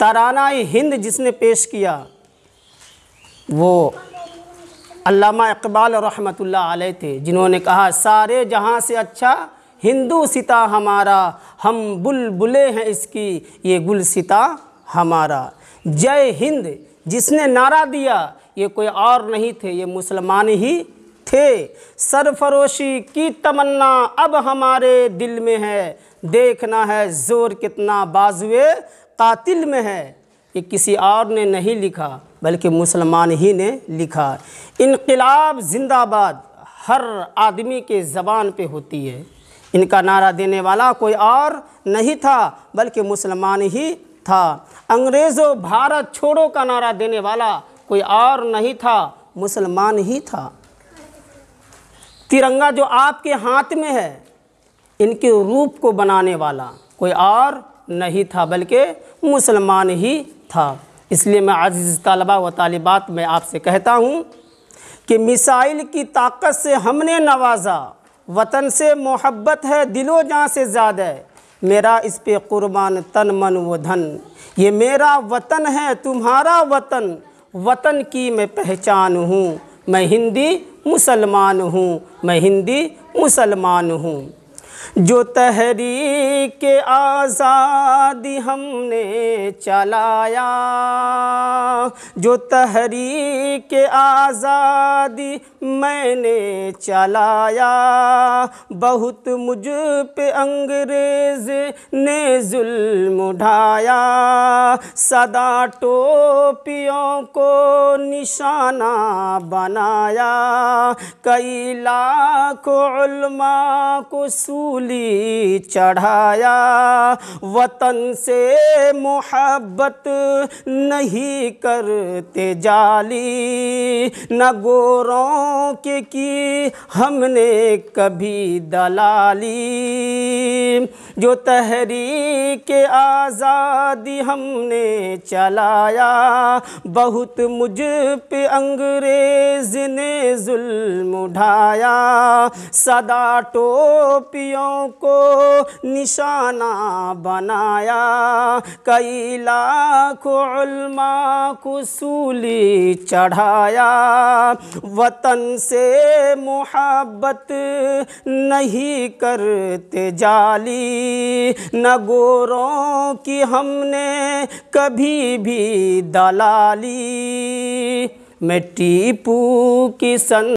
तराना हिंद जिसने पेश किया वो अल्लामा इकबाल रहमतुल्लाह अलैह थे जिन्होंने कहा सारे जहाँ से अच्छा हिंदू सिता हमारा हम बुलबुलें हैं इसकी ये गुल सिता हमारा जय हिंद जिसने नारा दिया ये कोई और नहीं थे ये मुसलमान ही थे सरफरोशी की तमन्ना अब हमारे दिल में है देखना है ज़ोर कितना बाजुए कातिल में है ये किसी और ने नहीं लिखा बल्कि मुसलमान ही ने लिखा इनकलाब जिंदाबाद हर आदमी के ज़बान पे होती है इनका नारा देने वाला कोई और नहीं था बल्कि मुसलमान ही था अंग्रेज़ों भारत छोड़ो का नारा देने वाला कोई और नहीं था मुसलमान ही था तिरंगा जो आपके हाथ में है इनके रूप को बनाने वाला कोई और नहीं था बल्कि मुसलमान ही था इसलिए मैं आज तलबा व तालिबात में आपसे कहता हूँ कि मिसाइल की ताकत से हमने नवाजा वतन से मोहब्बत है दिलो जहाँ से ज़्यादा मेरा इस पे कुर्बान तन मन व धन ये मेरा वतन है तुम्हारा वतन वतन की मैं पहचान हूँ मैं हिंदी मुसलमान हूँ मैं हिंदी मुसलमान हूँ जो तहरीक आज़ादी हमने चलाया जो तहरीक आज़ादी मैंने चलाया बहुत मुझ पे अंग्रेज़ ने जुल्म उठाया सदा टोपियों को निशाना बनाया कई लाख उल्मा को सू सूली चढ़ाया वतन से मोहब्बत नहीं करते जाली न गोरों के की हमने कभी दलाली जो तहरीक आज़ादी हमने चलाया बहुत मुझ पे अंग्रेज़ ने जुल्म उठाया सदा टोपी नबियों को निशाना बनाया कई लाखमा को सूली चढ़ाया वतन से मोहब्बत नहीं करते जाली न गोरों की हमने कभी भी दलाली मैं टीपू की सन